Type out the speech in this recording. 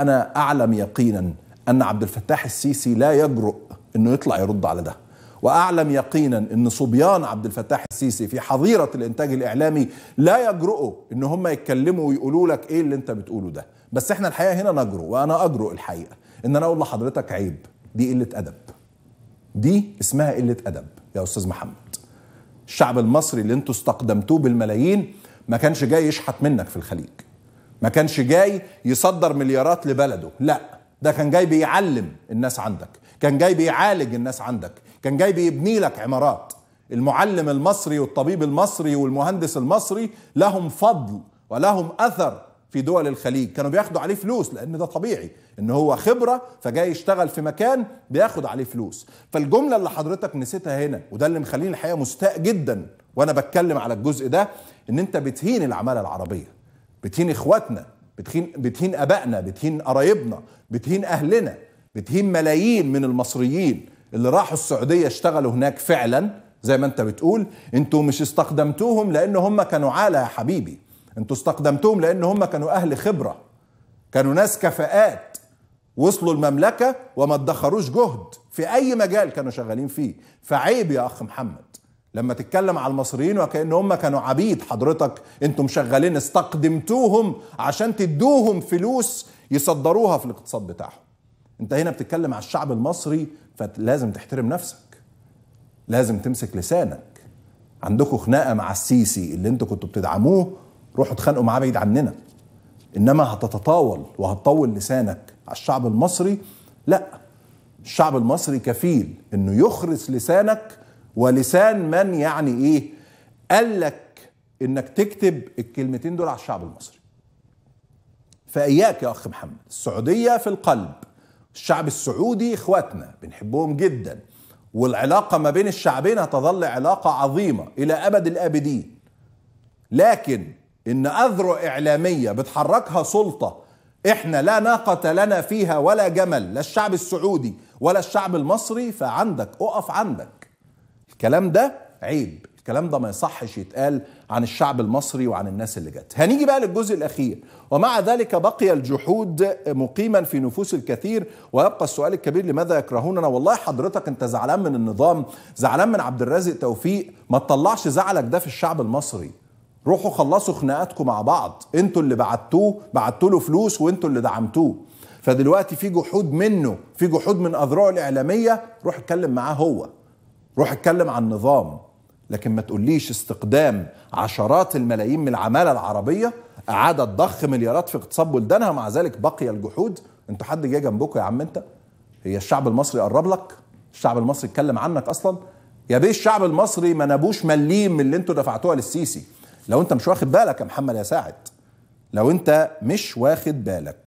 أنا أعلم يقينا أن عبد الفتاح السيسي لا يجرؤ أنه يطلع يرد على ده وأعلم يقينا أن صبيان عبد الفتاح السيسي في حظيرة الإنتاج الإعلامي لا يجرؤوا أن هم يتكلموا ويقولوا لك إيه اللي أنت بتقوله ده بس إحنا الحقيقة هنا نجرؤ وأنا أجرؤ الحقيقة أن أنا أقول لحضرتك عيب دي قلة أدب دي اسمها قلة أدب يا أستاذ محمد الشعب المصري اللي أنتوا استقدمتوه بالملايين ما كانش جاي يشحت منك في الخليج ما كانش جاي يصدر مليارات لبلده لا ده كان جاي بيعلم الناس عندك كان جاي بيعالج الناس عندك كان جاي بيبني لك عمارات المعلم المصري والطبيب المصري والمهندس المصري لهم فضل ولهم اثر في دول الخليج كانوا بياخدوا عليه فلوس لان ده طبيعي ان هو خبره فجاي يشتغل في مكان بياخد عليه فلوس فالجمله اللي حضرتك نسيتها هنا وده اللي مخليني الحقيقه مستاء جدا وانا بتكلم على الجزء ده ان انت بتهين العماله العربيه بتهين اخواتنا بتهين بتهين ابائنا بتهين قرايبنا بتهين اهلنا بتهين ملايين من المصريين اللي راحوا السعوديه اشتغلوا هناك فعلا زي ما انت بتقول انتوا مش استخدمتوهم لان هم كانوا عاله يا حبيبي انتوا استخدمتوهم لان هم كانوا اهل خبره كانوا ناس كفاءات وصلوا المملكه وما ادخروش جهد في اي مجال كانوا شغالين فيه فعيب يا اخ محمد لما تتكلم على المصريين وكأن هم كانوا عبيد حضرتك انتم شغالين استقدمتوهم عشان تدوهم فلوس يصدروها في الاقتصاد بتاعهم انت هنا بتتكلم على الشعب المصري فلازم تحترم نفسك لازم تمسك لسانك عندكم خناقه مع السيسي اللي انتوا كنتوا بتدعموه روحوا اتخانقوا معاه بعيد عننا انما هتتطاول وهتطول لسانك على الشعب المصري لا الشعب المصري كفيل انه يخرس لسانك ولسان من يعني ايه قال لك انك تكتب الكلمتين دول على الشعب المصري فاياك يا اخ محمد السعوديه في القلب الشعب السعودي اخواتنا بنحبهم جدا والعلاقه ما بين الشعبين هتظل علاقه عظيمه الى ابد الابدين لكن ان اذرع اعلاميه بتحركها سلطه احنا لا ناقه لنا فيها ولا جمل لا الشعب السعودي ولا الشعب المصري فعندك اقف عندك الكلام ده عيب الكلام ده ما يصحش يتقال عن الشعب المصري وعن الناس اللي جت هنيجي بقى للجزء الأخير ومع ذلك بقي الجحود مقيما في نفوس الكثير ويبقى السؤال الكبير لماذا يكرهوننا والله حضرتك انت زعلان من النظام زعلان من عبد الرازق توفيق ما تطلعش زعلك ده في الشعب المصري روحوا خلصوا خناقاتكم مع بعض انتوا اللي بعتوه بعتوا له فلوس وانتوا اللي دعمتوه فدلوقتي في جحود منه في جحود من اذرعه الاعلاميه روح اتكلم معاه هو روح اتكلم عن نظام لكن ما تقوليش استقدام عشرات الملايين من العمالة العربية إعادة ضخ مليارات في اقتصاد بلدانها مع ذلك بقي الجحود انتوا حد جه جنبكم يا عم انت هي الشعب المصري قرب لك الشعب المصري اتكلم عنك اصلا يا بيه الشعب المصري ما نابوش مليم من اللي انتوا دفعتوها للسيسي لو انت مش واخد بالك يا محمد يا ساعد لو انت مش واخد بالك